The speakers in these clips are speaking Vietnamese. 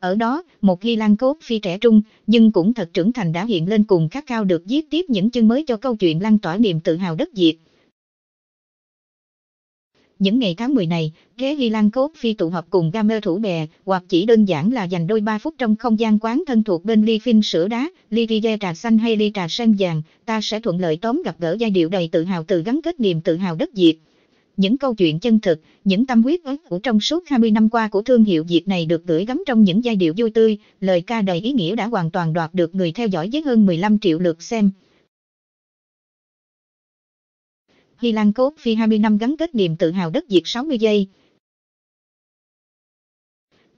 Ở đó, một ghi lan cốt phi trẻ trung, nhưng cũng thật trưởng thành đã hiện lên cùng khát cao được viết tiếp những chương mới cho câu chuyện lan tỏa niềm tự hào đất Việt. Những ngày tháng 10 này, ghế ghi lan cốt phi tụ họp cùng gamer thủ bè, hoặc chỉ đơn giản là dành đôi ba phút trong không gian quán thân thuộc bên ly phin sữa đá, ly rie trà xanh hay ly trà sen vàng, ta sẽ thuận lợi tóm gặp gỡ giai điệu đầy tự hào từ gắn kết niềm tự hào đất Việt những câu chuyện chân thực, những tâm huyết ấn của trong suốt 20 năm qua của thương hiệu Việt này được gửi gắm trong những giai điệu vui tươi, lời ca đầy ý nghĩa đã hoàn toàn đoạt được người theo dõi với hơn 15 triệu lượt xem. Hy Lan Cốt Phi 20 năm gắn kết niềm tự hào đất Việt 60 giây.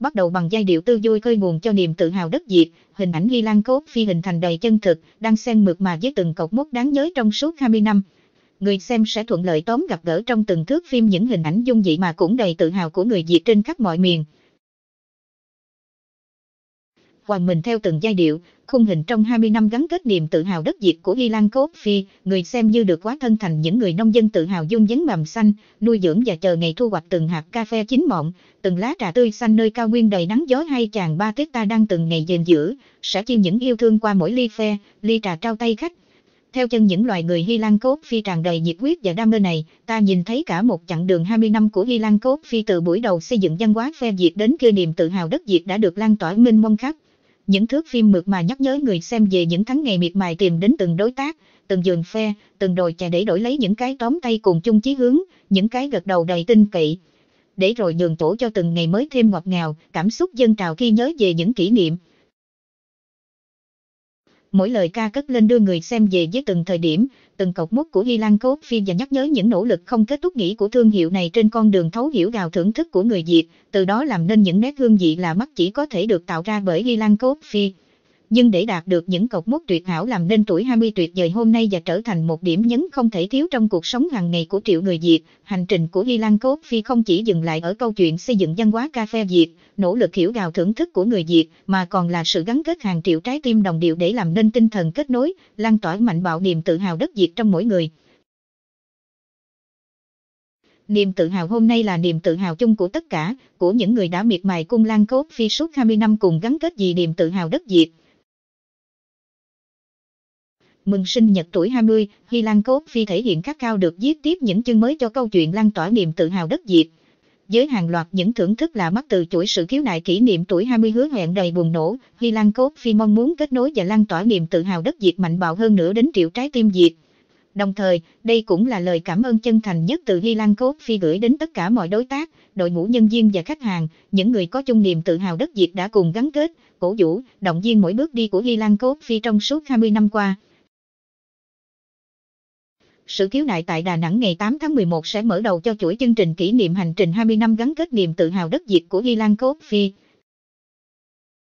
Bắt đầu bằng giai điệu tư vui khơi nguồn cho niềm tự hào đất Việt, hình ảnh Hy Lan Cốt Phi hình thành đầy chân thực, đang xen mượt mà với từng cột mốc đáng nhớ trong suốt 20 năm người xem sẽ thuận lợi tóm gặp gỡ trong từng thước phim những hình ảnh dung dị mà cũng đầy tự hào của người Việt trên khắp mọi miền. Hoàng mình theo từng giai điệu, khung hình trong 20 năm gắn kết niềm tự hào đất Việt của Hy Lan Cốt Phi, người xem như được quá thân thành những người nông dân tự hào dung dấn mầm xanh, nuôi dưỡng và chờ ngày thu hoạch từng hạt cà phê chín mọng, từng lá trà tươi xanh nơi cao nguyên đầy nắng gió hay chàng ba tuyết ta đang từng ngày dền dữ, sẽ chia những yêu thương qua mỗi ly phe, ly trà trao tay khách, theo chân những loài người Hy Lan Cốt Phi tràn đầy nhiệt huyết và đam mê này, ta nhìn thấy cả một chặng đường 20 năm của Hy Lan Cốt Phi từ buổi đầu xây dựng văn hóa phe Việt đến kia niềm tự hào đất Việt đã được lan tỏa minh mông khắp. Những thước phim mượt mà nhắc nhớ người xem về những tháng ngày miệt mài tìm đến từng đối tác, từng giường phe, từng đồi chè để đổi lấy những cái tóm tay cùng chung chí hướng, những cái gật đầu đầy tin cậy. Để rồi nhường chỗ cho từng ngày mới thêm ngọt ngào, cảm xúc dân trào khi nhớ về những kỷ niệm, mỗi lời ca cất lên đưa người xem về với từng thời điểm, từng cột mốc của Hy Lan Cốt Phi và nhắc nhớ những nỗ lực không kết thúc nghĩ của thương hiệu này trên con đường thấu hiểu gào thưởng thức của người Việt, từ đó làm nên những nét hương vị là mắt chỉ có thể được tạo ra bởi Hy Lan Cốt Phi nhưng để đạt được những cột mốc tuyệt hảo làm nên tuổi 20 tuyệt vời hôm nay và trở thành một điểm nhấn không thể thiếu trong cuộc sống hàng ngày của triệu người Việt, hành trình của Hy Lan Cốt Phi không chỉ dừng lại ở câu chuyện xây dựng văn hóa cà phê Việt, nỗ lực hiểu gào thưởng thức của người Việt, mà còn là sự gắn kết hàng triệu trái tim đồng điệu để làm nên tinh thần kết nối, lan tỏa mạnh bạo niềm tự hào đất Việt trong mỗi người. Niềm tự hào hôm nay là niềm tự hào chung của tất cả, của những người đã miệt mài cung lan cốt phi suốt 20 năm cùng gắn kết vì niềm tự hào đất Việt, mừng sinh nhật tuổi 20, Hy Lan Cốt Phi thể hiện các cao được viết tiếp những chương mới cho câu chuyện lan tỏa niềm tự hào đất Việt. Với hàng loạt những thưởng thức là mắt từ chuỗi sự khiếu nại kỷ niệm tuổi 20 hứa hẹn đầy bùng nổ, Hy Lan Cốt Phi mong muốn kết nối và lan tỏa niềm tự hào đất Việt mạnh bạo hơn nữa đến triệu trái tim Việt. Đồng thời, đây cũng là lời cảm ơn chân thành nhất từ Hy Lan Cốt Phi gửi đến tất cả mọi đối tác, đội ngũ nhân viên và khách hàng, những người có chung niềm tự hào đất Việt đã cùng gắn kết, cổ vũ, động viên mỗi bước đi của Hy Lan Cốt Phi trong suốt 20 năm qua sự khiếu nại tại Đà Nẵng ngày 8 tháng 11 sẽ mở đầu cho chuỗi chương trình kỷ niệm hành trình 20 năm gắn kết niềm tự hào đất Việt của Ghi Lan Coffee